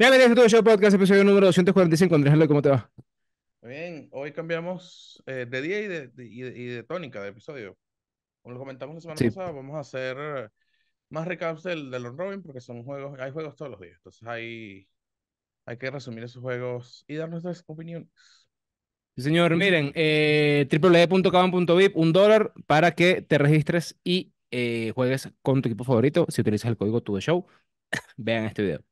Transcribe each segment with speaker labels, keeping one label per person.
Speaker 1: Bienvenidos a tu show podcast, episodio número 245. Andrés, ¿cómo te va?
Speaker 2: Muy bien, hoy cambiamos eh, de día y de, tónica de episodio. Como lo comentamos la semana pasada, vamos a hacer eh, más recaps del, los Robin porque son juegos, hay juegos todos los días. Entonces hay, hay que resumir esos juegos y dar nuestras opiniones.
Speaker 1: señor, miren, eh, www.caban.vip, un dólar para que te registres y eh, juegues con tu equipo favorito si utilizas el código Show. Vean este video.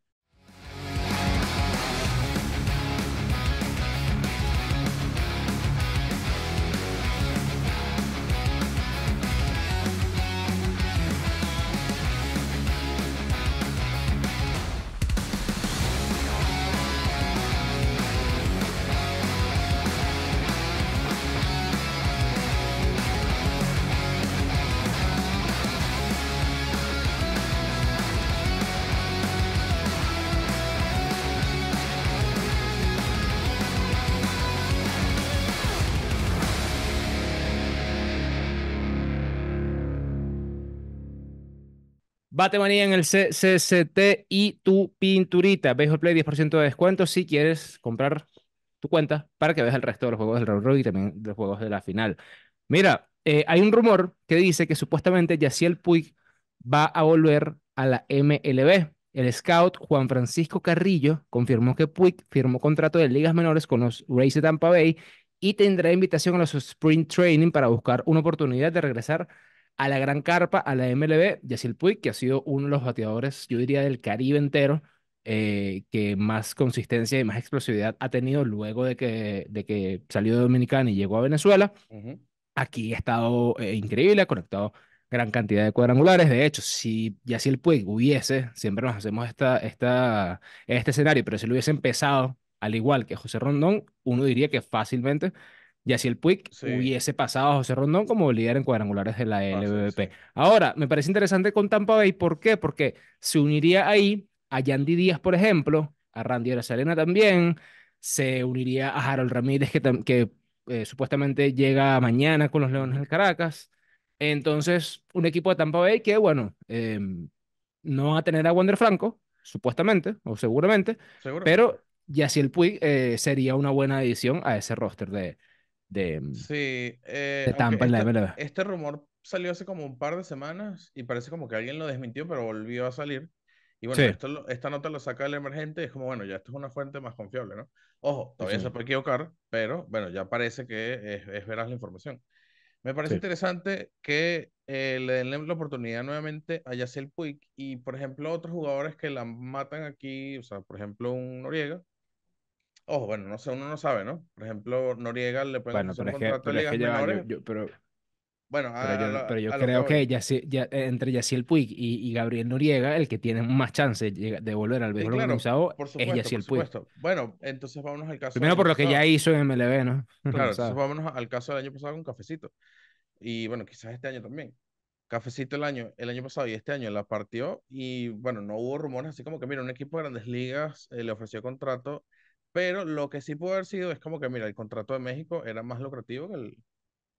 Speaker 1: Bate manía en el CCCT y tu pinturita. el Play, 10% de descuento si quieres comprar tu cuenta para que veas el resto de los juegos del round robin y también los juegos de la final. Mira, eh, hay un rumor que dice que supuestamente Yaciel Puig va a volver a la MLB. El scout Juan Francisco Carrillo confirmó que Puig firmó contrato de ligas menores con los Rays de Tampa Bay y tendrá invitación a los Spring Training para buscar una oportunidad de regresar a la gran carpa, a la MLB, Yacil Puig, que ha sido uno de los bateadores, yo diría, del Caribe entero, eh, que más consistencia y más explosividad ha tenido luego de que, de que salió de Dominicana y llegó a Venezuela. Aquí ha estado eh, increíble, ha conectado gran cantidad de cuadrangulares. De hecho, si Yacil Puig hubiese, siempre nos hacemos esta, esta, este escenario, pero si lo hubiese empezado al igual que José Rondón, uno diría que fácilmente y así el Puig hubiese pasado a José Rondón como líder en cuadrangulares de la ah, Ahora, me parece interesante con Tampa Bay, ¿por qué? Porque se uniría ahí a Yandy Díaz, por ejemplo, a Randy de también, se uniría a Harold Ramírez, que, que eh, supuestamente llega mañana con los Leones del Caracas. Entonces, un equipo de Tampa Bay que, bueno, em, no va a tener a Wander Franco, supuestamente, o seguramente, Pero, ya si el Puig eh, sería una buena adición a ese roster de, de, mm, sí, eh, la este,
Speaker 2: Este rumor salió hace como un par de semanas y parece como que alguien lo desmintió, pero volvió a salir. Y bueno, esto, esta nota lo saca el emergente y es como, bueno, ya esto es una fuente más confiable, ¿no? Ojo, todavía se puede equivocar, pero bueno, ya parece que es, es veraz la información. Me parece interesante que eh, le den la oportunidad nuevamente a Yacel Puig y, por ejemplo, otros jugadores que la matan aquí, o sea, por ejemplo, un Noriega, Ojo, bueno, no sé, uno no sabe, ¿no? Por ejemplo, Noriega le puede bueno, un es que,
Speaker 1: pero bueno, pero yo, creo que, ya, ya, eh, entre Yaciel Puig y, y, Gabriel Noriega, el que tiene más chance de volver al mejor sí, claro, organizado es Yaciel Puig.
Speaker 2: Bueno, entonces vámonos al caso. Primero por lo que ya hizo
Speaker 1: en MLB, ¿no? Claro, entonces
Speaker 2: vámonos al caso del año pasado con Cafecito. Y bueno, quizás este año también. Cafecito el año, el año pasado y este año la partió y bueno, no hubo rumores así como que mira, un equipo de grandes ligas eh, le ofreció contrato pero lo que sí pudo haber sido es como que, mira, el contrato de México era más lucrativo que el,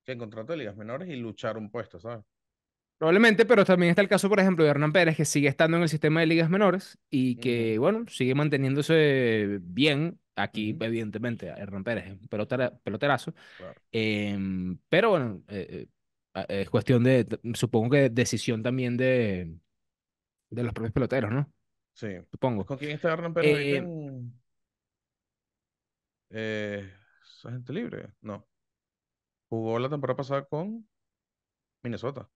Speaker 2: que contrato de ligas menores y luchar un puesto, ¿sabes?
Speaker 1: Probablemente, pero también está el caso, por ejemplo, de Hernán Pérez, que sigue estando en el sistema de ligas menores y que, bueno, sigue manteniéndose bien. Aquí, evidentemente, Hernán Pérez es un peloterazo. Em, pero bueno, eh, eh, eh, es cuestión de, supongo que decisión también de, de los propios peloteros, ¿no? Sí. Supongo. ¿Con quién está Hernán Pérez?
Speaker 2: Eh, gente libre? No. Jugó la temporada pasada con Minnesota.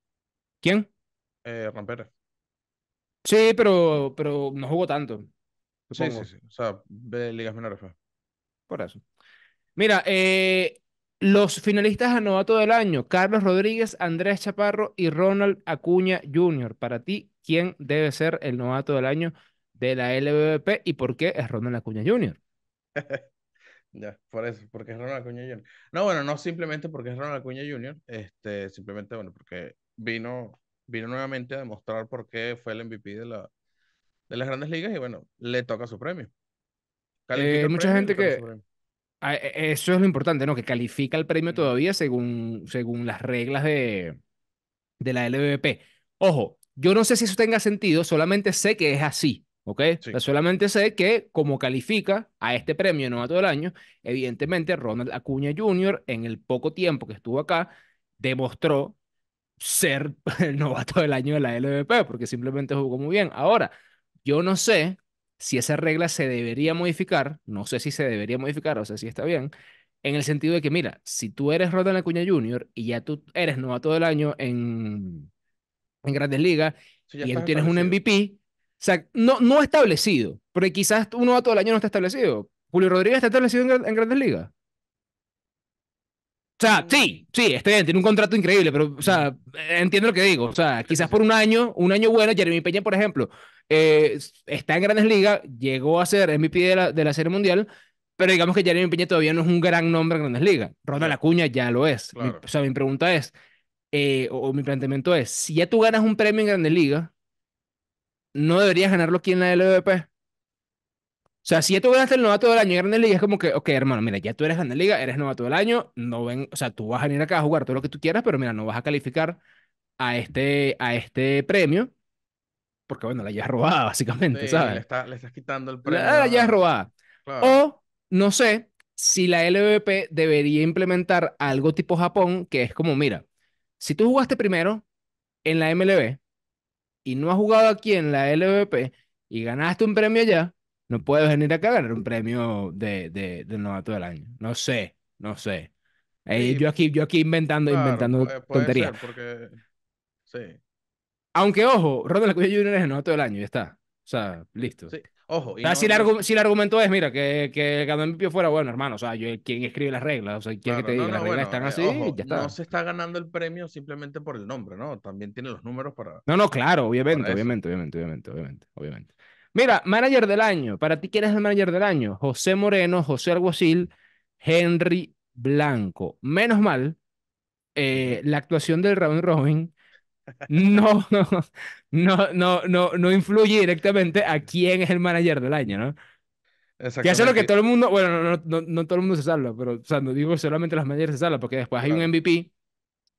Speaker 2: ¿Quién? Eh, Sí, pero, pero no jugó tanto. Sí, sí, sí. O sea, de ligas menores fue. Pues. Por eso.
Speaker 1: Mira, eh, los finalistas a novato del año, Carlos Rodríguez, Andrés Chaparro y Ronald Acuña Jr. Para ti, ¿quién debe ser el novato del año de la LVP y por qué es Ronald Acuña Jr.?
Speaker 2: Ya, por eso, porque es Ronald Acuña Jr. No, bueno, no simplemente porque es Ronald Acuña Jr., este, simplemente, bueno, porque vino, vino nuevamente a demostrar por qué fue el MVP de, la, de las grandes ligas y bueno, le toca su premio.
Speaker 1: Hay eh, mucha gente que... Ah, e, e, eso es lo importante, ¿no? Que califica el premio todavía según, según las reglas de, de la LVP. Ojo, yo no sé si eso tenga sentido, solamente sé que es así. ¿ok? Pues solamente sé que como califica a este premio novato del año, evidentemente Ronald Acuña Jr. en el poco tiempo que estuvo acá demostró ser el novato del año de la LVP porque simplemente jugó muy bien. Ahora, yo no sé si esa regla se debería modificar, no sé si se debería modificar, o sea, si está bien, en el sentido de que, mira, si tú eres Ronald Acuña Jr. y ya tú eres novato del año en, en Grandes Ligas y tú tienes un MVP, sea, no, no establecido, porque quizás uno va todo el año no está establecido. Julio Rodríguez está establecido en, Grandes Ligas. O sea, sí, sí, está bien, tiene un contrato increíble, pero, o sea, entiendo lo que digo. O sea, quizás por un año, un año bueno, Jeremy Peña, por ejemplo, eh, está en Grandes Ligas, llegó a ser MVP de la, de la Serie Mundial, pero digamos que Jeremy Peña todavía no es un gran nombre en Grandes Ligas. Ronald Acuña ya lo es. o sea, mi pregunta es, eh, o, o, mi planteamiento es, si ya tú ganas un premio en Grandes Ligas, no deberías ganarlo aquí en la LVP. O sea, si ya tú ganaste el novato del año y el Liga, es como que, ok, hermano, mira, ya tú eres Grandes Liga, eres novato del año, no ven, o sea, tú vas a venir acá a jugar todo lo que tú quieras, pero mira, no vas a calificar a este, a este premio, porque bueno, la ya es robada, básicamente, ¿sabes?
Speaker 2: Le, estás quitando el premio. La, ya es robada.
Speaker 1: O, no sé, si la LVP debería implementar algo tipo Japón, que es como, mira, si tú jugaste primero en la MLB, y no has jugado aquí en la LVP y ganaste un premio allá, no puedes venir acá a ganar un premio de, de, novato del año. No sé, no sé. yo, aquí, yo aquí inventando, inventando tonterías. Sí. Aunque, ojo, Ronald Acuña Jr. es el novato del año, ya está. O sea, listo.
Speaker 2: Ojo. si,
Speaker 1: el argumento es, mira, que, que Pio fuera bueno, hermano, o sea, yo, ¿quién escribe las reglas? O sea, ¿quién que te diga? las reglas están eh, así, ya está. No se
Speaker 2: está ganando el premio simplemente por el nombre, ¿no? También tiene los números para.
Speaker 1: No, no, claro, obviamente, obviamente, obviamente, obviamente, obviamente, Mira, manager del año. Para ti, ¿quién es el manager del año? José Moreno, José Alguacil, Henry Blanco. Menos mal, eh, la actuación del Robin robin no, no, no, no, no influye directamente a quién es el manager del año, ¿no? Que hace lo que todo el mundo, bueno, no, no, no, todo el mundo se salva, pero, o sea, no digo solamente los managers se salvan, porque después hay un MVP.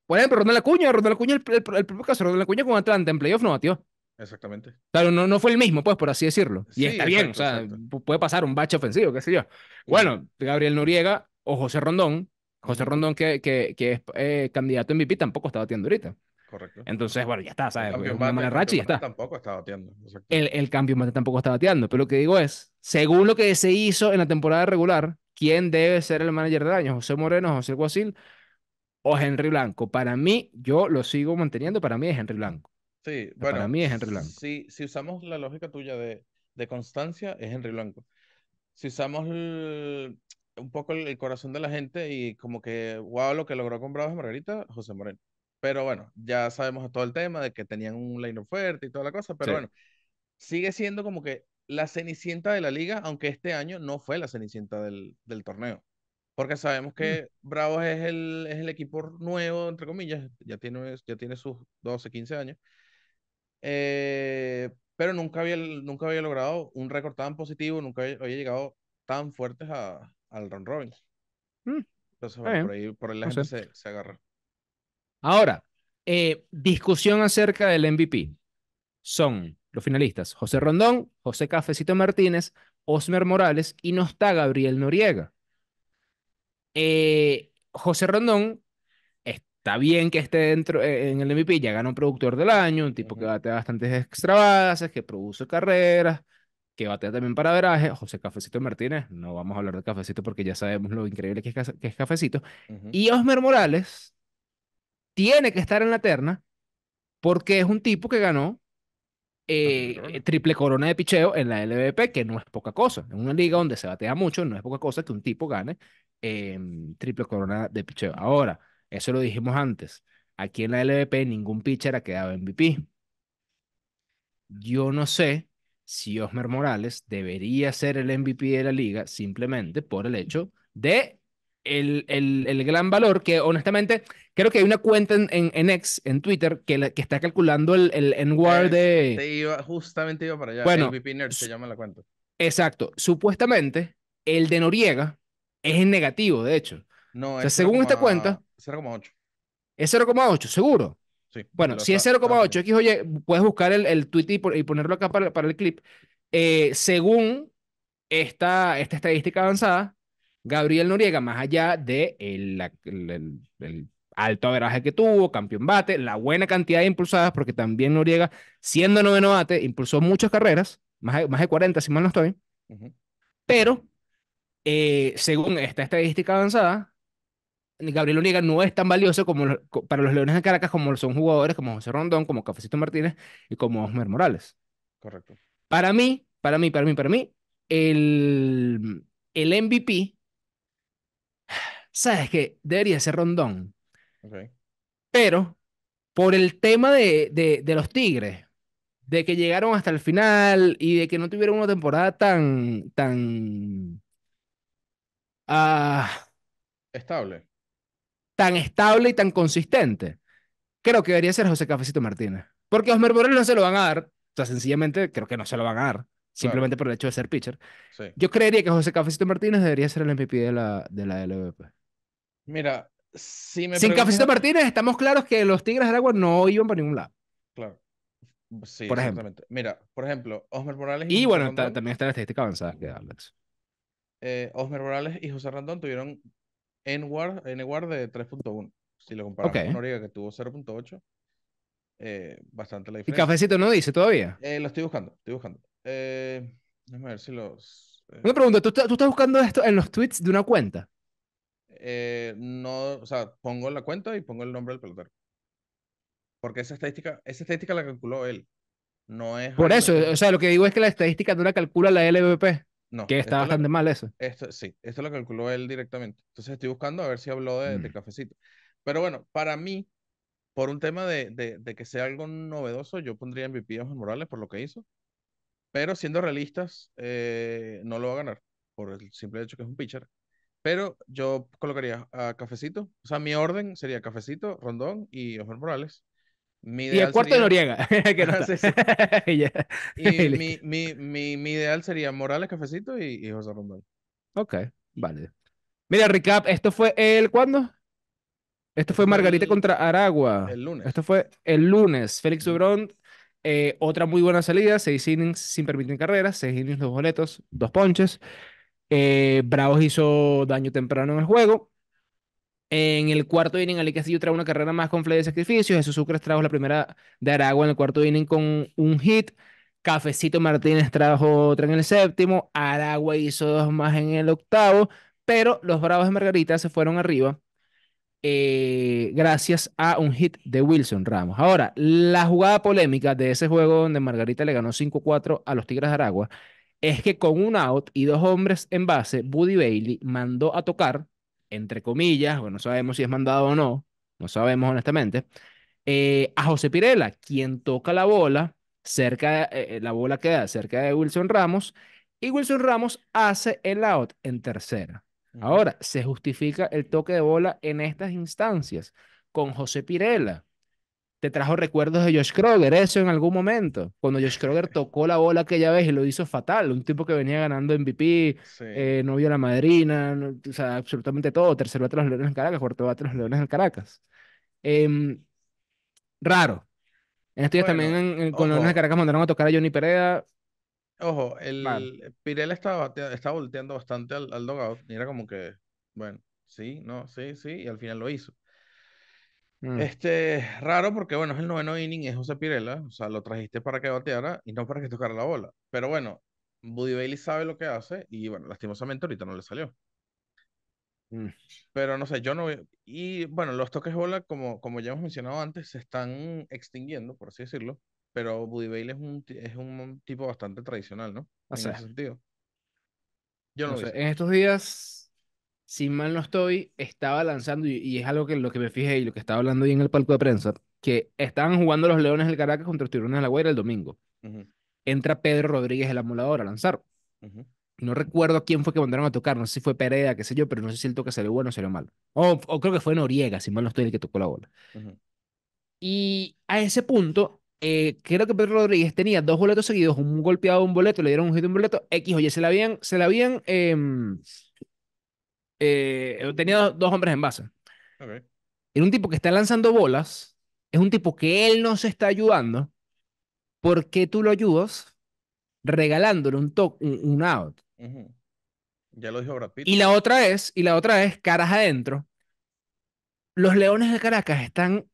Speaker 1: Por ejemplo, Ronald Acuña, Ronald Acuña, el, el, el propio caso, Ronald Acuña con Atlanta en playoff no batió. Exactamente. Claro, no, no fue el mismo, pues, por así decirlo. Y está bien, o sea, puede pasar un bache ofensivo, qué sé yo. Bueno, Gabriel Noriega o José Rondón, José Rondón que, que, que es eh, candidato a MVP tampoco está batiendo ahorita. Entonces, bueno, ya está, ¿sabes? El cambio Tampoco está bateando. El, el, cambio mate tampoco está bateando. Pero lo que digo es, según lo que se hizo en la temporada regular, ¿quién debe ser el manager del año? ¿José Moreno, José Guasil o Henry Blanco? Para mí, yo lo sigo manteniendo, para mí es Henry Blanco.
Speaker 2: Sí, para mí es Henry Blanco. Si, si usamos la lógica tuya de, constancia, es Henry Blanco. Si usamos un poco el, corazón de la gente y como que, wow, lo que logró con es Margarita, José Moreno. Pero bueno, ya sabemos todo el tema de que tenían un line fuerte y toda la cosa, pero bueno, sigue siendo como que la cenicienta de la liga, aunque este año no fue la cenicienta del, del torneo. Porque sabemos mm. que Bravos es el, es el equipo nuevo, entre comillas, ya tiene, ya tiene sus 12, 15 años. Eh, pero nunca había, nunca había logrado un récord tan positivo, nunca había, llegado tan fuertes a, al Ron Robin. Mm. Entonces, por ahí, por la gente se, se agarra.
Speaker 1: Ahora, eh, discusión acerca del MVP. Son los finalistas José Rondón, José Cafecito Martínez, Osmer Morales y no está Gabriel Noriega. Eh, José Rondón está bien que esté dentro eh, en el MVP, ya ganó un productor del año, un tipo que batea bastantes extra que produce carreras, que batea también para veraje. José Cafecito Martínez, no vamos a hablar de Cafecito porque ya sabemos lo increíble que es, que es Cafecito. Y Osmer Morales, tiene que estar en la terna porque es un tipo que ganó eh, triple corona de picheo en la LVP, que no es poca cosa. En una liga donde se batea mucho, no es poca cosa que un tipo gane em, triple corona de picheo. Ahora, eso lo dijimos antes. Aquí en la LVP ningún pitcher ha quedado MVP. Yo no sé si Osmer Morales debería ser el MVP de la liga simplemente por el hecho de el, el, gran valor que honestamente creo que hay una cuenta en, en, en X, en Twitter, que, que está calculando el, el n eh, de...
Speaker 2: justamente iba para allá. Bueno, llama la
Speaker 1: Exacto. Supuestamente el de Noriega es en negativo, de hecho. No, según esta cuenta... Es 0,8. Es 0,8, seguro. bueno, si es 0,8, X, oye, puedes buscar el, el tweet y, ponerlo acá para, para el clip. Eh, según esta, esta estadística avanzada, Gabriel Noriega, más allá de el, alto averaje que tuvo, campeón bate, la buena cantidad de impulsadas, porque también Noriega, siendo noveno bate, impulsó muchas carreras, más, más de 40, si mal no estoy. Pero, eh, según esta estadística avanzada, Gabriel Noriega no es tan valioso como para los Leones de Caracas como son jugadores como José Rondón, como Cafecito Martínez y como Osmer Morales. Correcto. Para mí, para mí, para mí, para mí, el, el MVP ¿Sabes que Debería ser Rondón. Pero por el tema de, de, los Tigres, de que llegaron hasta el final y de que no tuvieron una temporada tan, tan... Ah, estable. Tan estable y tan consistente. Creo que debería ser José Cafecito Martínez. Porque a Osmer Borrell no se lo van a dar. O sea, sencillamente creo que no se lo van a dar. Simplemente por el hecho de ser pitcher. Yo creería que José Cafecito Martínez debería ser el MVP de la, de la LVP. Mira, Sin Cafecito Martínez, estamos claros que los Tigres del Agua no iban para ningún lado. Claro. Sí, exactamente. Mira, por ejemplo, Osmer Morales. Y, bueno, también está la estadística avanzada que Alex.
Speaker 2: Eh, Osmer Morales y José Randón tuvieron n war de 3.1. Si lo comparamos con Noriega, que tuvo 0.8. Eh, bastante la diferencia. ¿Y Cafecito no dice todavía?
Speaker 1: Eh, lo estoy buscando, estoy buscando.
Speaker 2: déjame ver si los.
Speaker 1: Una pregunta, ¿tú, estás buscando esto en los tweets de una cuenta?
Speaker 2: Eh, no, o sea, pongo la cuenta y pongo el nombre del pelotero. Porque esa estadística, esa estadística la calculó él. No es Por eso, o
Speaker 1: sea, lo que digo es que la estadística no la calcula la LVP.
Speaker 2: No, que está bastante mal eso. Esto, sí, esto lo calculó él directamente. Entonces estoy buscando a ver si habló de, de mm. cafecito. Pero bueno, para mí, por un tema de, que sea algo novedoso, yo pondría MVP a Juan Morales por lo que hizo. Pero siendo realistas, eh, no lo va a ganar por el simple hecho que es un pitcher. Pero yo colocaría a ah, Cafecito. O sea, mi orden sería Cafecito, Rondón y josé Morales. Mi ideal y el cuarto de Noriega.
Speaker 1: Y
Speaker 2: mi, mi, mi, ideal sería Morales, Cafecito y,
Speaker 1: José Rondón. Ok, vale. Mira, recap, ¿esto fue el cuándo? Esto fue Margarita contra Aragua. El lunes. Esto fue el lunes. Félix Dubrón, eh, otra muy buena salida, seis innings sin permitir carreras, seis innings, dos boletos, dos ponches. Eh, Bravos hizo daño temprano en el juego. En el cuarto inning, Ali Castillo trajo una carrera más con Flea de sacrificio. Jesús Sucres trajo la primera de Aragua en el cuarto inning con un hit. Cafecito Martínez trajo otra en el séptimo. Aragua hizo dos más en el octavo. Pero los Bravos de Margarita se fueron arriba eh, gracias a un hit de Wilson Ramos. Ahora, la jugada polémica de ese juego donde Margarita le ganó 5-4 a los Tigres de Aragua es que con un out y dos hombres en base, Buddy Bailey mandó a tocar, entre comillas, o no sabemos si es mandado o no, no sabemos honestamente, eh, a José Pirela, quien toca la bola, cerca de, eh, eh, la bola queda cerca de Wilson Ramos, y Wilson Ramos hace el out en tercera. Ahora, se justifica el toque de bola en estas instancias con José Pirela, te trajo recuerdos de Josh Kroger, eso en algún momento, cuando Josh Kroger tocó la bola aquella vez y lo hizo fatal, un tipo que venía ganando MVP, sí. Eh, no vio la madrina, o sea, absolutamente todo, tercer bate los Leones en Caracas, cuarto bate los Leones en Caracas. Em, raro. En estos días también con los Leones de Caracas mandaron a tocar a Johnny Pereira.
Speaker 2: Ojo, el, Pirela estaba, volteando bastante al, al dogout y era como que, bueno, sí, no, sí, sí, y al final lo hizo. Mm. Este, raro porque, bueno, es el noveno inning, es José Pirela, o sea, lo trajiste para que bateara y no para que tocara la bola. Pero bueno, Buddy Bailey sabe lo que hace y, bueno, lastimosamente ahorita no le salió. Mm. Pero no sé, yo no. Y bueno, los toques bola, como, como ya hemos mencionado antes, se están extinguiendo, por así decirlo. Pero Buddy Bailey es un, es un tipo bastante tradicional, ¿no? en ese sentido. Yo no, no sé.
Speaker 1: En estos días sin mal no estoy, estaba lanzando, y, es algo que lo que me fijé y lo que estaba hablando hoy en el palco de prensa, que estaban jugando los Leones del Caracas contra los Tiburones de la Guaira el domingo. Entra Pedro Rodríguez, el amulador, a lanzar. No recuerdo quién fue que mandaron a tocar, no sé si fue pereira qué sé yo, pero no sé si el toque salió bueno o salió mal. O, creo que fue Noriega, si mal no estoy, el que tocó la bola. Y a ese punto, eh, creo que Pedro Rodríguez tenía dos boletos seguidos, un golpeado, un boleto, le dieron un hit, un boleto, X, oye, se la habían, se la habían... Eh, eh, tenía dos hombres en base. Okay. Era un tipo que está lanzando bolas, es un tipo que él no se está ayudando. porque tú lo ayudas? Regalándole un, un, out.
Speaker 2: Ya lo dijo Brad Y la
Speaker 1: otra es, y la otra es, caras adentro. Los Leones de Caracas están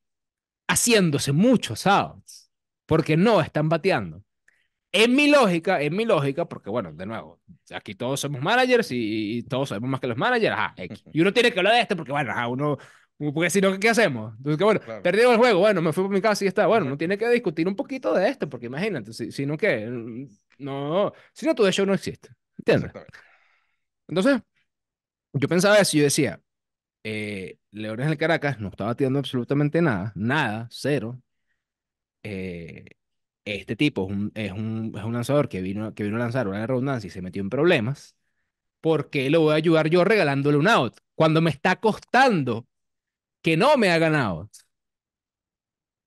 Speaker 1: haciéndose muchos outs porque no están bateando. En mi lógica, en mi lógica, porque bueno, de nuevo, aquí todos somos managers y, todos sabemos más que los managers, ajá, Y uno tiene que hablar de esto porque bueno, uno, porque si no, ¿qué hacemos? Entonces, bueno, claro. el juego, bueno, me fui por mi casa y está, bueno, uno tiene que discutir un poquito de esto, porque imagínate, si, que no, ¿qué? No, si no, todo eso no existe, ¿entiendes? Entonces, yo pensaba eso y yo decía, eh, Leones del Caracas no estaba tirando absolutamente nada, nada, cero. Eh, este tipo es un, es un, es un lanzador que vino, que vino a lanzar una redundancia y se metió en problemas, ¿por qué lo voy a ayudar yo regalándole un out? Cuando me está costando que no me hagan out.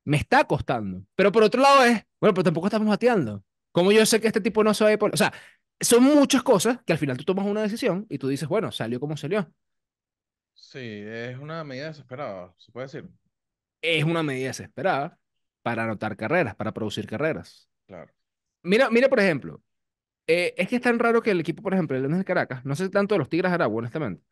Speaker 1: Me está costando. Pero por otro lado es, bueno, pero tampoco estamos bateando. Como yo sé que este tipo no sabe por... O sea, son muchas cosas que al final tú tomas una decisión y tú dices, bueno, salió como salió.
Speaker 2: Sí, es una medida
Speaker 1: desesperada, se puede decir. Es una medida desesperada para anotar carreras, para producir carreras. Claro. Mira, mira por ejemplo, eh, es que es tan raro que el equipo, por ejemplo, el Leones de Caracas, no sé tanto de los Tigres Aragua, honestamente,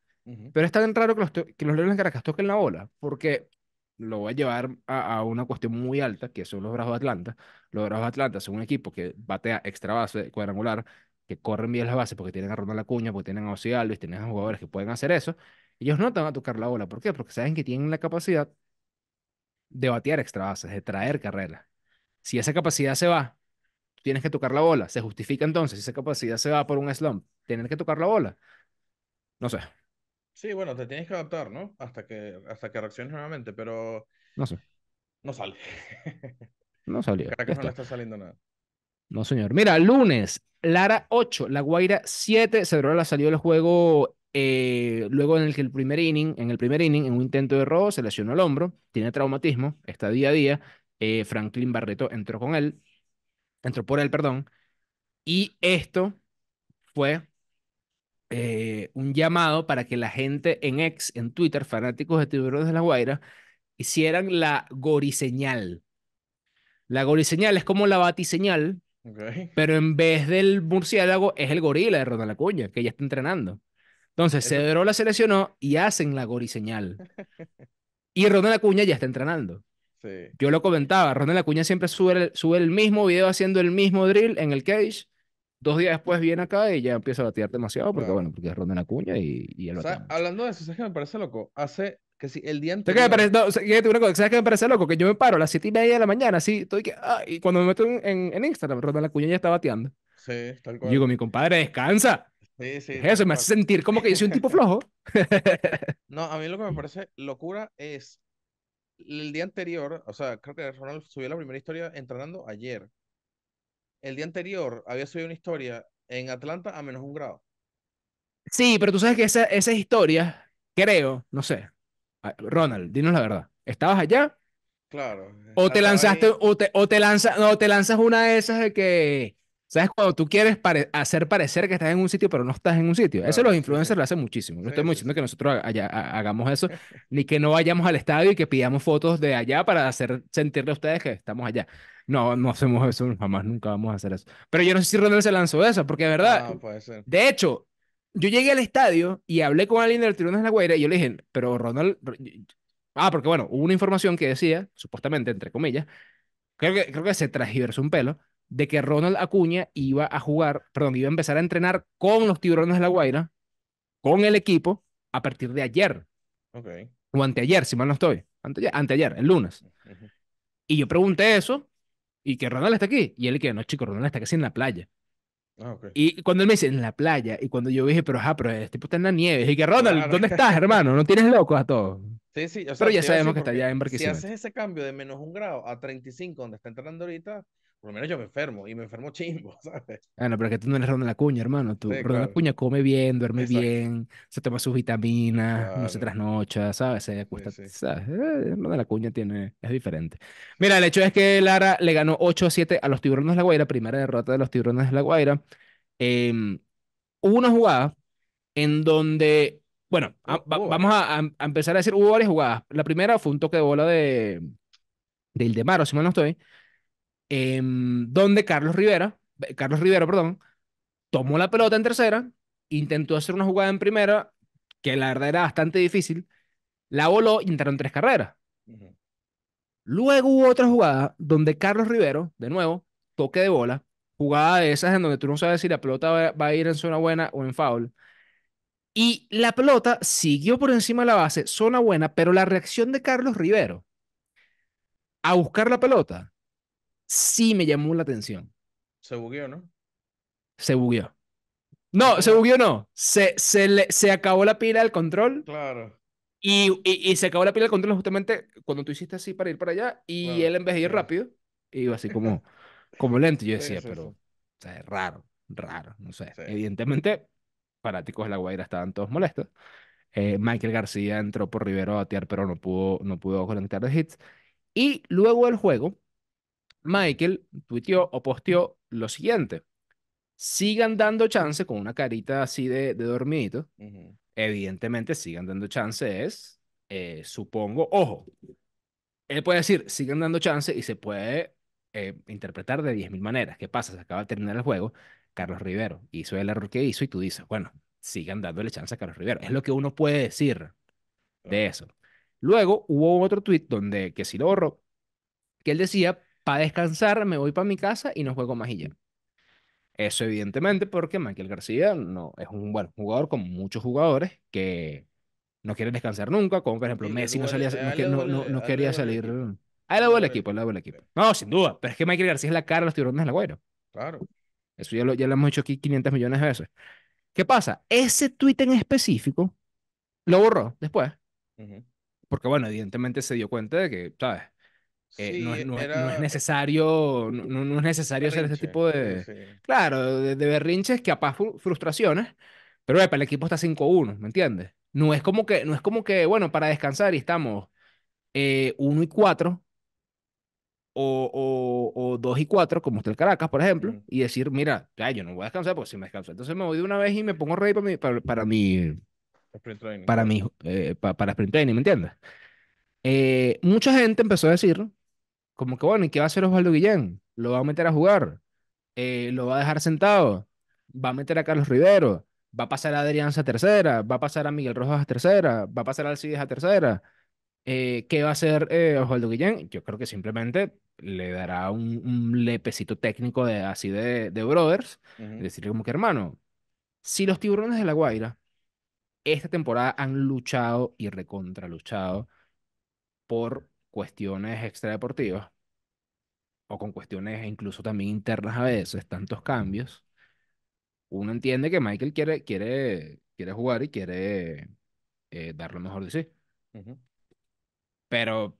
Speaker 1: pero es tan raro que los, que los Leones de Caracas toquen la bola, porque lo va a llevar a, una cuestión muy alta, que son los Brazos de Atlanta. Los Brazos de Atlanta son un equipo que batea extra base, cuadrangular, que corren bien las bases porque tienen a la Acuña, porque tienen a Ozzy y tienen a jugadores que pueden hacer eso. Ellos no te a tocar la bola. ¿Por qué? Porque saben que tienen la capacidad de batear extra bases, de traer carreras. Si esa capacidad se va, tienes que tocar la bola. ¿Se justifica entonces si esa capacidad se va por un slump? tienes que tocar la bola? No sé.
Speaker 2: Sí, bueno, te tienes que adaptar, ¿no? Hasta que, hasta que reacciones nuevamente, pero... No sé. No sale.
Speaker 1: no salió. no está saliendo nada. No, señor. Mira, lunes, Lara 8, La Guaira 7, Cedrola la salió del juego eh, luego en el primer inning, en el primer inning, en un intento de robo, se lesionó el hombro, tiene traumatismo, está día a día. Eh, Franklin Barreto entró con él, entró por él, perdón. Y esto fue eh, un llamado para que la gente en ex, en Twitter, fanáticos de Tiburones de la Guaira, hicieran la goriseñal. La goriseñal es como la batiseñal, pero en vez del murciélago es el gorila de Ronald Acuña, que ya está entrenando. Entonces, Cedro la seleccionó y hacen la goriseñal. Y la Cuña ya está entrenando. Sí. Yo lo comentaba, Ronald Cuña siempre sube el, sube el mismo video haciendo el mismo drill en el cage. Dos días después viene acá y ya empieza a batear demasiado porque, bueno, porque es Ronald Cuña y, y otro. o
Speaker 2: Hablando de eso, ¿sabes qué me parece loco? Hace que si el día
Speaker 1: anterior... ¿Sabes qué me parece, loco? Que yo me paro a las siete y media de la mañana, así, estoy que, ah, y cuando me meto en, en, en Instagram, Ronald Cuña ya está bateando.
Speaker 2: Sí, tal cual. Digo,
Speaker 1: mi compadre, descansa.
Speaker 2: Sí, sí. Eso
Speaker 1: me hace sentir como que yo soy un tipo flojo.
Speaker 2: no, a mí lo que me parece locura es el día anterior, o sea, creo que Ronald subió la primera historia entrenando ayer. El día anterior había subido una historia en Atlanta a menos un grado.
Speaker 1: Sí, pero tú sabes que esa, esa historia, creo, no sé. Ronald, dinos la verdad. ¿Estabas allá? Claro. O eh, te lanzaste, o te, o te, no, te lanzas una de esas de que ¿Sabes? Cuando tú quieres hacer parecer que estás en un sitio, pero no estás en un sitio. eso los influencers lo hacen muchísimo. No estoy estamos diciendo que nosotros hagamos eso, ni que no vayamos al estadio y que pidamos fotos de allá para hacer sentirle a ustedes que estamos allá. No, no hacemos eso, jamás, nunca vamos a hacer eso. Pero yo no sé si Ronald se lanzó eso, porque de verdad. No, puede ser. De hecho, yo llegué al estadio y hablé con alguien del Tribunal de la Guaira y yo le dije, pero Ronald. Ah, porque bueno, hubo una información que decía, supuestamente, entre comillas, creo que, creo que se transgiversó un pelo de que Ronald Acuña iba a jugar, perdón, iba a empezar a entrenar con los Tiburones de la Guaira, con el equipo, a partir de ayer. O anteayer, si mal no estoy. Anteayer, el lunes. Y yo pregunté eso, y que Ronald está aquí. Y él que no, chico, Ronald está casi en la playa. Ah, Y cuando él me dice, en la playa, y cuando yo dije, pero ajá, pero este tipo está en la nieve, y que Ronald, ¿dónde estás, hermano? ¿No tienes locos a todos?
Speaker 2: Sí, sí, o sea, pero ya sabemos que está ya en Barquisimeto. Si haces ese cambio de menos un grado a 35, donde está entrenando ahorita, por lo menos yo me enfermo y me enfermo chimbo, ¿sabes?
Speaker 1: Ah, no, pero es que tú no eres la Acuña, hermano. Tú, sí, Ronald claro. come bien, duerme bien, se toma sus vitaminas, no se trasnocha, ¿sabes? Se acuesta, sí, de ¿sabes? Eh, tiene, es diferente. Mira, el hecho es que Lara le ganó 8 a 7 a los Tiburones de la Guaira, primera derrota de los Tiburones de la Guaira. Em, hubo una jugada en donde, bueno, vamos a, empezar a decir, hubo varias jugadas. La primera fue un toque de bola de, de o si mal no estoy Em, donde Carlos Rivera, Carlos Rivero, perdón, tomó la pelota en tercera, intentó hacer una jugada en primera, que la verdad era bastante difícil, la voló y entraron tres carreras. Luego hubo otra jugada donde Carlos Rivero, de nuevo, toque de bola, jugada de esas en donde tú no sabes si la pelota va a ir en zona buena o en foul. Y la pelota siguió por encima de la base, zona buena, pero la reacción de Carlos Rivero a buscar la pelota sí me llamó la atención.
Speaker 2: Se bugueó, ¿no?
Speaker 1: Se bugueó. No, se bugueó no. Se, se, se acabó la pila del control. Claro. Y, y, se acabó la pila del control justamente cuando tú hiciste así para ir para allá. Y él en vez de ir rápido, iba así como, como lento. Yo decía, pero o sea, es raro, raro. No sé. Evidentemente, fanáticos de La Guaira estaban todos molestos. Eh, Michael García entró por Rivero a batear, pero no pudo, no pudo conectar de hits. Y luego el juego, Michael tuiteó o posteó lo siguiente. Sigan dando chance con una carita así de, de dormidito. Evidentemente, sigan dando chance es, eh, supongo, ojo. Él puede decir, sigan dando chance y se puede eh, interpretar de 10.000 maneras. ¿Qué pasa? Se acaba de terminar el juego. Carlos Rivero hizo el error que hizo y tú dices, bueno, sigan dándole chance a Carlos Rivero. Es lo que uno puede decir de eso. Luego hubo otro tweet donde, que si lo borró, que él decía, a descansar, me voy para mi casa y no juego más y Eso evidentemente porque Michael García no es un buen jugador como muchos jugadores que no quieren descansar nunca, como por ejemplo Messi no, salía, no, quería salir. Ahí lado el equipo, ah, al lado el equipo. No, sin duda, pero es que Michael García es la cara de los tiburones de la Guaira. Claro. Eso ya lo, ya lo hemos hecho aquí 500 millones de veces. ¿Qué pasa? Ese tweet en específico lo borró después. Porque, bueno, evidentemente se dio cuenta de que, ¿sabes? Eh, no, es, necesario, no, es necesario hacer este tipo de, claro, de, de berrinches, capaz frustraciones, pero para el equipo está 5-1, ¿me entiendes? No es como que, no es como que, bueno, para descansar y estamos 1 eh, y 4 o 2 y 4, como está el Caracas, por ejemplo, y decir, mira, ya, yo no voy a descansar porque si me descanso, entonces me voy de una vez y me pongo ready para mi, para, para mi, para mi, eh, para sprint training, ¿me entiendes? mucha gente empezó a decir como que bueno, ¿y qué va a hacer Osvaldo Guillén? ¿Lo va a meter a jugar? Eh, ¿Lo va a dejar sentado? ¿Va a meter a Carlos Rivero? ¿Va a pasar a Adrián a tercera? ¿Va a pasar a Miguel Rojas a tercera? ¿Va a pasar a Alcides a tercera? Eh, ¿Qué va a hacer eh, Osvaldo Guillén? Yo creo que simplemente le dará un, lepecito técnico de, así de, brothers, decirle como que hermano, si los tiburones de La Guaira esta temporada han luchado y recontraluchado por cuestiones extradeportivas o con cuestiones incluso también internas a veces, tantos cambios, uno entiende que Michael quiere, quiere, quiere jugar y quiere eh, dar lo mejor de sí. Pero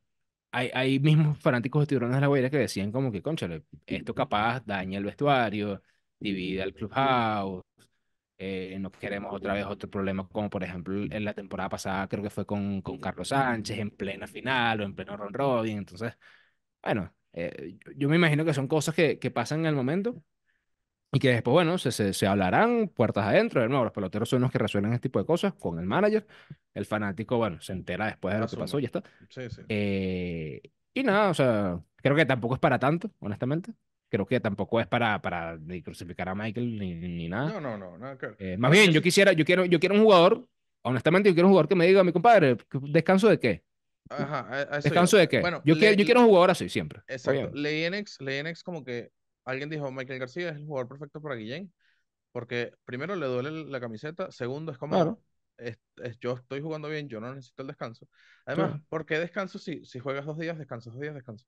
Speaker 1: hay, hay, mismos fanáticos de Tiburones de la Guaira que decían como que, conchale, esto capaz daña el vestuario, divide al clubhouse, eh, no queremos otra vez otro problema como por ejemplo en la temporada pasada creo que fue con, con Carlos Sánchez en plena final o en pleno Ron Robin. Entonces, bueno, eh, yo me imagino que son cosas que, que, pasan en el momento y que después, bueno, se, se, hablarán puertas adentro. De nuevo, los peloteros son los que resuelven este tipo de cosas con el manager. El fanático, bueno, se entera después de lo que pasó y ya está. Eh, y nada, o sea, creo que tampoco es para tanto, honestamente creo que tampoco es para, para crucificar a Michael ni, ni nada. No,
Speaker 2: no, no. Eh, más bien, yo
Speaker 1: quisiera, yo quiero, yo quiero un jugador, honestamente, yo quiero un jugador que me diga, mi compadre, ¿descanso de qué?
Speaker 2: Ajá, ¿Descanso de qué? Bueno, yo, quiero, yo quiero un jugador así,
Speaker 1: siempre. Exacto.
Speaker 2: Leí en ex, leí en como que alguien dijo, Michael García es el jugador perfecto para Guillén, porque primero le duele la camiseta, segundo es como... Es, yo estoy jugando bien, yo no necesito el descanso. Además, ¿por qué descanso si, si juegas dos días, Descanso dos días, descanso?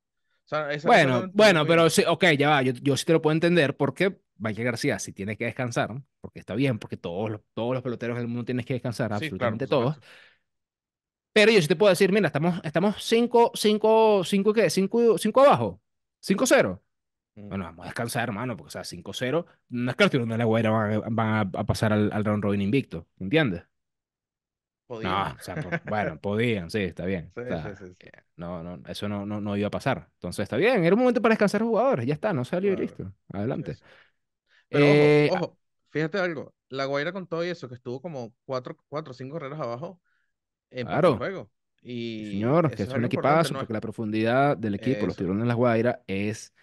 Speaker 2: bueno,
Speaker 1: bueno, pero sí, ok, ya va, yo, yo sí te lo puedo entender porque Valle García si tiene que descansar, porque está bien, porque todos los, todos los peloteros del mundo tienen que descansar, absolutamente todos. Pero yo sí te puedo decir, mira, estamos, estamos cinco, cinco, cinco, ¿qué? Cinco, cinco abajo, 5-0. Mm. Bueno, vamos a descansar, hermano, porque o sea, 5-0, no es que los tirones de la van, a, pasar al, al round robin invicto, ¿entiendes?
Speaker 2: Podían. No, bueno,
Speaker 1: podían, sí, está bien. Eh, no, no, eso no, no, no, iba a pasar. Entonces, está bien, era un momento para descansar jugadores, ya está, no salió y listo. Adelante. Pero eh, ah
Speaker 2: ojo, fíjate algo, La Guaira con todo eso, que estuvo como cuatro, cuatro cinco carreras abajo en el juego.
Speaker 1: Y Señor, que es un equipazo, porque la profundidad del equipo, los tirones de La Guaira, es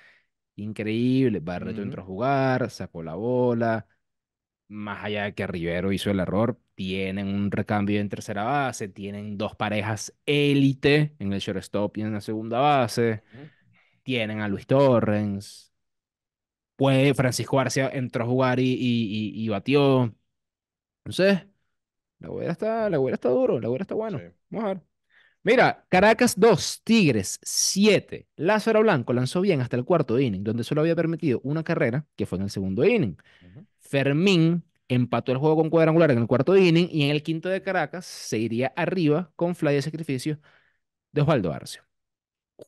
Speaker 1: increíble. Barreto entró a jugar, sacó la bola. Más allá de que Rivero hizo el error, tienen un recambio en tercera base, tienen dos parejas élite en el shortstop y en la segunda base, tienen a Luis Torrens, puede Francisco García entró a jugar y, y, y, batió. Entonces, la güera está, la güera está duro, la güera está bueno. Vamos a ver. Mira, Caracas 2, Tigres 7. Lázaro Blanco lanzó bien hasta el cuarto inning, donde solo había permitido una carrera, que fue en el segundo inning. Fermín empató el juego con cuadrangular en el cuarto inning y en el quinto de Caracas se iría arriba con fly de sacrificio de Osvaldo Arce.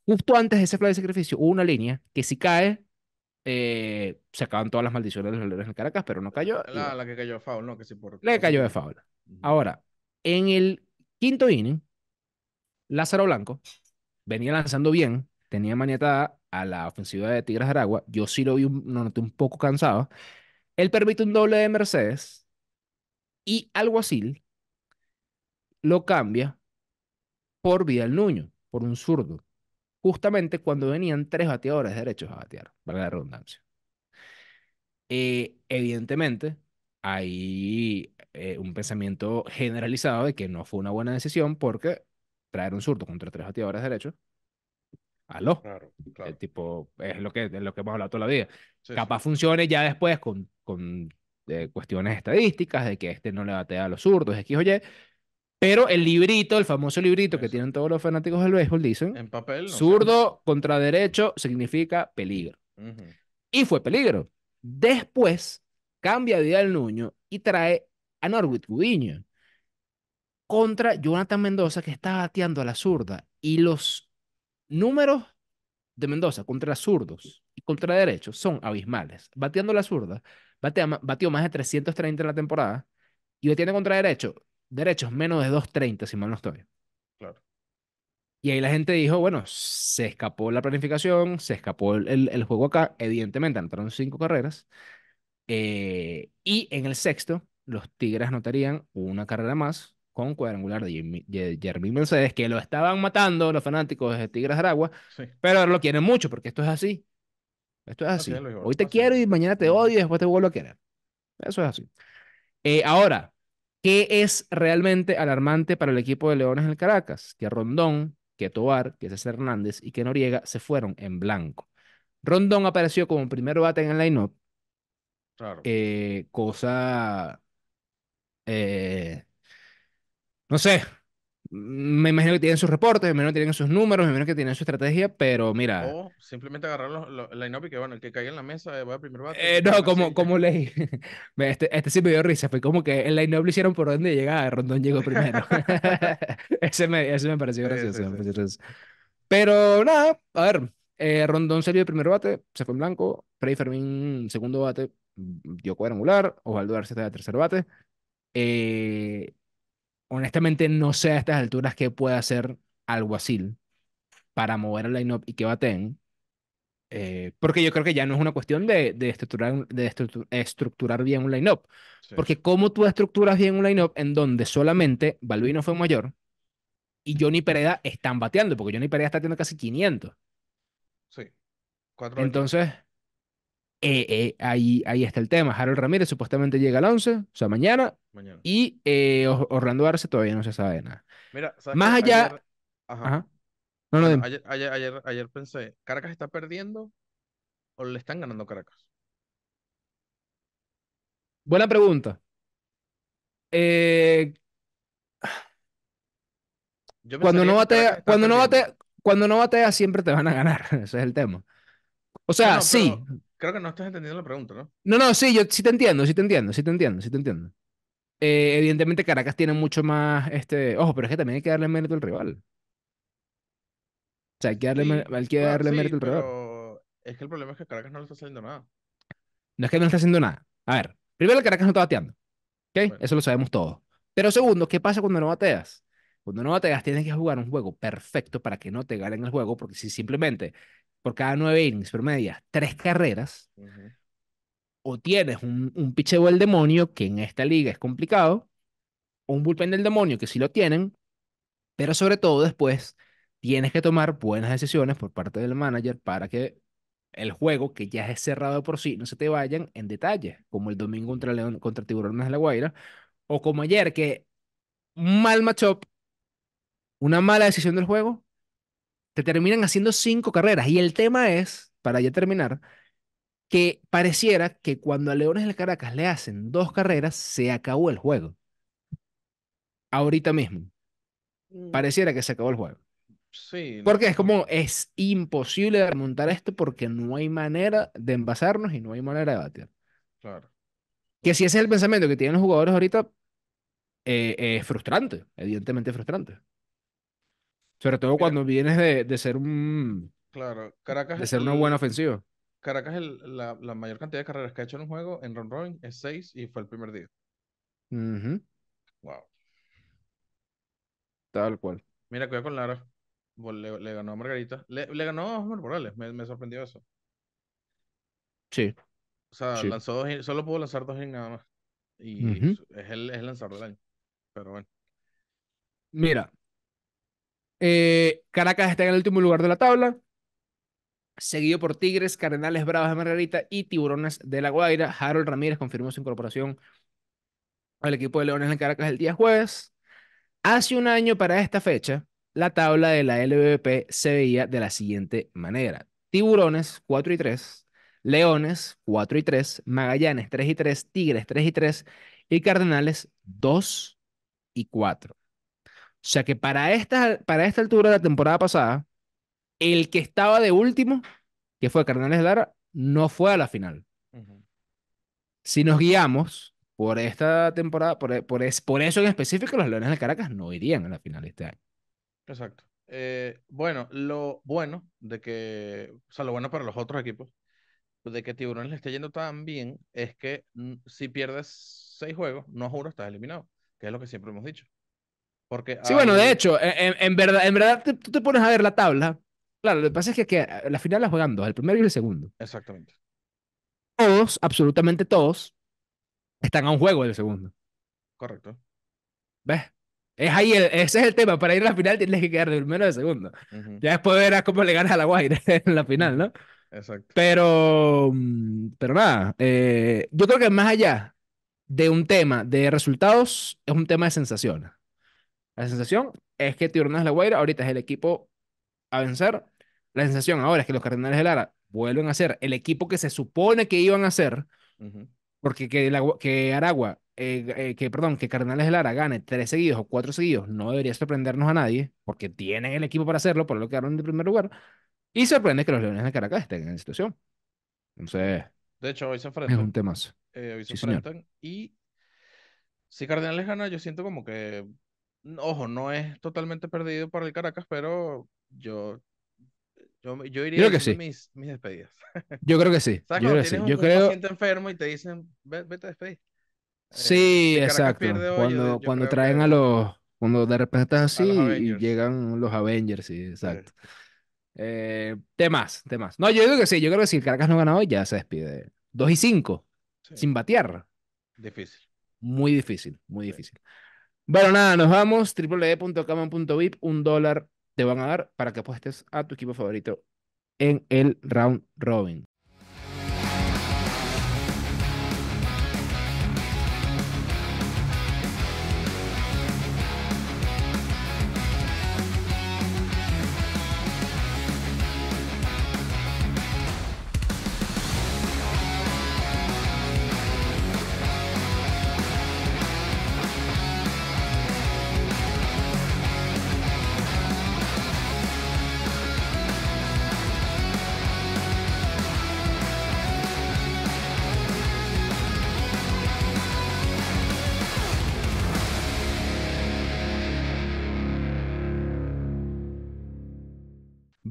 Speaker 1: Justo antes de ese fly de sacrificio hubo una línea que si cae, eh, se acaban todas las maldiciones de los en de Caracas, pero no cayó.
Speaker 2: La, que cayó de foul, ¿no? Que por...
Speaker 1: La cayó de foul. Ahora, en el quinto inning, Lázaro Blanco venía lanzando bien, tenía maniatada a la ofensiva de Tigres Aragua. Yo sí lo vi, noté un poco cansado. Él permite un doble de Mercedes y Alguacil lo cambia por Vidal Nuño, por un zurdo, justamente cuando venían tres bateadores derechos a batear, para la redundancia. Eh, evidentemente, hay eh, un pensamiento generalizado de que no fue una buena decisión porque traer un zurdo contra tres bateadores derechos Aló. Claro, eh, claro. El tipo, es lo que, es lo que hemos hablado toda la vida. Capaz funcione ya después con, con eh, cuestiones estadísticas, de que este no le batea a los zurdos, X que oye, Pero el librito, el famoso librito que tienen todos los fanáticos del béisbol, dicen: en papel, zurdo contra derecho significa peligro. Y fue peligro. Después cambia de el Nuño y trae a Norwood Gudiño contra Jonathan Mendoza que está bateando a la zurda. Y los números de Mendoza contra zurdos y contra derechos son abismales. Bateando la zurda, batió más de 330 en la temporada y batiendo contra derecho, derechos menos de 230, si mal no estoy. Claro. Y ahí la gente dijo, bueno, se escapó la planificación, se escapó el, el, juego acá, evidentemente anotaron cinco carreras. Eh, y en el sexto, los Tigres anotarían una carrera más con cuadrangular de Jermín Mercedes, que lo estaban matando los fanáticos de Tigres Aragua, pero pero lo quieren mucho porque esto es así. Esto es así. Hoy te quiero y mañana te odio y después te vuelvo a querer. Eso es así. Eh, ahora, ¿qué es realmente alarmante para el equipo de Leones en el Caracas? Que Rondón, que Tobar, que César Hernández y que Noriega se fueron en blanco. Rondón apareció como primer bate en el line-up. Claro. Eh, cosa eh, no sé, me imagino que tienen sus reportes, me imagino que tienen sus números, me imagino que tienen su estrategia, pero mira.
Speaker 2: O simplemente agarrar los, los y que, bueno, el que caiga en la mesa eh, va a primer bate. Eh, no, como,
Speaker 1: como leí. Este, este sí me dio risa, fue como que en la up hicieron por dónde llegaba, ah, Rondón llegó primero. ese, me, ese me pareció gracioso. Pero nada, a ver, eh, Rondón salió de primer bate, se fue en blanco, Freddy Fermín segundo bate, dio cuadrangular, Osvaldo Arce está de tercer bate. Eh, honestamente no sé a estas alturas qué puede hacer Alguacil para mover el line-up y que baten. Eh, porque yo creo que ya no es una cuestión de, de estructurar, de estructurar bien un line-up. Porque cómo tú estructuras bien un line-up en donde solamente Balduino fue mayor y Johnny Pereda están bateando, porque Johnny Pereda está teniendo casi 500. Sí. Entonces, eh, eh, ahí, ahí está el tema. Harold Ramírez supuestamente llega al 11, o sea, mañana. mañana. Y eh, Orlando Arce todavía no se sabe nada. Mira, Más allá. Ayer...
Speaker 2: Ajá. ayer, pensé, ¿Caracas está perdiendo o le están ganando
Speaker 1: Caracas? Buena pregunta. cuando no batea, cuando no batea, cuando no batea, siempre te van a ganar. Ese es el tema. O sea, sí.
Speaker 2: Creo que no estás entendiendo la pregunta, ¿no?
Speaker 1: No, no, sí, yo sí te entiendo, sí te entiendo, sí te entiendo, sí te entiendo. Eh, evidentemente Caracas tiene mucho más, este, ojo, pero es que también hay que darle mérito al rival. O sea, hay que darle, mérito al rival.
Speaker 2: Pero es que el problema es que Caracas no le está haciendo nada.
Speaker 1: No es que no está haciendo nada. A ver, primero Caracas no está bateando. ¿Ok? Eso lo sabemos todos. Pero segundo, ¿qué pasa cuando no bateas? Cuando no bateas, tienes que jugar un juego perfecto para que no te galen el juego, porque si simplemente por cada nueve innings promedia tres carreras, o tienes un, un picheo del demonio, que en esta liga es complicado, o un bullpen del demonio, que sí lo tienen, pero sobre todo después tienes que tomar buenas decisiones por parte del manager para que el juego, que ya es cerrado por sí, no se te vayan en detalle, como el domingo contra, León, contra Tiburones de la Guaira, o como ayer, que mal matchup, una mala decisión del juego, te terminan haciendo cinco carreras. Y el tema es, para ya terminar, que pareciera que cuando a Leones del Caracas le hacen dos carreras, se acabó el juego. Ahorita mismo. Mm. Pareciera que se acabó el juego.
Speaker 2: Sí. Porque es
Speaker 1: como, es imposible remontar esto porque no hay manera de envasarnos y no hay manera de batear. Claro. Que si ese es el pensamiento que tienen los jugadores ahorita, eh, es frustrante, evidentemente frustrante. Sobre todo cuando vienes de, ser un.
Speaker 2: Claro, Caracas. De ser una buena ofensiva. Caracas, el, la, mayor cantidad de carreras que ha hecho en un juego en Ron Robin es 6 y fue el primer día. Wow. Tal cual. Mira, cuidado con Lara. Le, ganó a Margarita. Le, ganó a Osmar Morales. Me, sorprendió eso.
Speaker 1: Sí. O
Speaker 2: sea, lanzó dos solo pudo lanzar dos en nada más. Y es, el, es el lanzador del año. Pero bueno.
Speaker 1: Mira, eh, Caracas está en el último lugar de la tabla, seguido por Tigres, Cardenales Bravas de Margarita y Tiburones de la Guaira. Harold Ramírez confirmó su incorporación al equipo de Leones en Caracas el día jueves. Hace un año para esta fecha, la tabla de la LVP se veía de la siguiente manera. Tiburones 4 y 3, Leones 4 y 3, Magallanes 3 y 3, Tigres 3 y 3 y Cardenales 2 y 4. O sea que para esta, para esta altura de la temporada pasada, el que estaba de último, que fue Cardenales Lara, no fue a la final. Si nos guiamos por esta temporada, por, por eso en específico, los Leones de Caracas no irían a la final este año.
Speaker 2: Exacto. Eh, bueno, lo bueno de que, o sea, lo bueno para los otros equipos, de que Tiburones le esté yendo tan bien, es que mm, si pierdes seis juegos, no juro, estás eliminado, que es lo que siempre hemos dicho sí, bueno, de
Speaker 1: hecho, en, verdad, en verdad tú te pones a ver la tabla. Claro, lo que pasa es que, la final la juegan dos, el primero y el segundo. Exactamente. Todos, absolutamente todos, están a un juego del segundo. Correcto. ¿Ves? Es ahí el, ese es el tema. Para ir a la final tienes que quedar de primero de segundo. Ya después verás cómo le ganas a la Guaira en la final, ¿no? Exacto. Pero, mm, pero nada, eh, yo creo que más allá de un tema de resultados, es un tema de sensaciones. La sensación es que Tiburones La Guaira ahorita es el equipo a vencer. La sensación ahora es que los Cardenales de Lara vuelven a ser el equipo que se supone que iban a ser, porque que, la, que Aragua, eh, eh, que perdón, que Cardenales de Lara gane tres seguidos o cuatro seguidos, no debería sorprendernos a nadie, porque tienen el equipo para hacerlo, por lo que quedaron en primer lugar. Y sorprende que los Leones de Caracas estén en la situación. Entonces.
Speaker 2: De hecho, hoy se enfrentan. Es un tema Eh, hoy Y si Cardenales gana, yo siento como que Ojo, no es totalmente perdido para el Caracas, pero yo, yo, yo iría creo que mis, mis despedidas. Yo creo que sí. yo creo que sí. enfermo y te dicen, vete a despedir.
Speaker 1: Sí, eh, exacto. cuando, cuando traen a los, cuando de repente estás así y llegan los Avengers, sí, exacto. Eh, temas, temas. No, yo digo que sí, yo creo que si el Caracas no gana hoy, ya se despide. Dos y cinco, sin batear. Difícil. Muy difícil, muy difícil. Bueno, nada, nos vamos. www.caman.vip, un dólar te van a dar para que apuestes a tu equipo favorito en el round robin.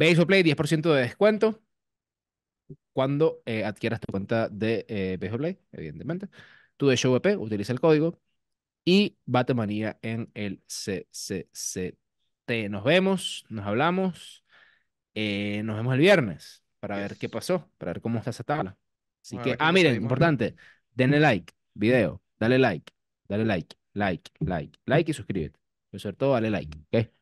Speaker 1: Baseball Play, 10% de descuento cuando eh, adquieras tu cuenta de eh, Play, evidentemente. Tú de Show EP, utiliza el código. Y manía en el CCCT. Nos vemos, nos hablamos. Eh, nos vemos el viernes para ver qué pasó, para ver cómo está esa tabla. Así que, ah, miren, importante, denle like, video, dale like, dale like, like, like, like y suscríbete. Pero sobre todo, dale like, ¿ok?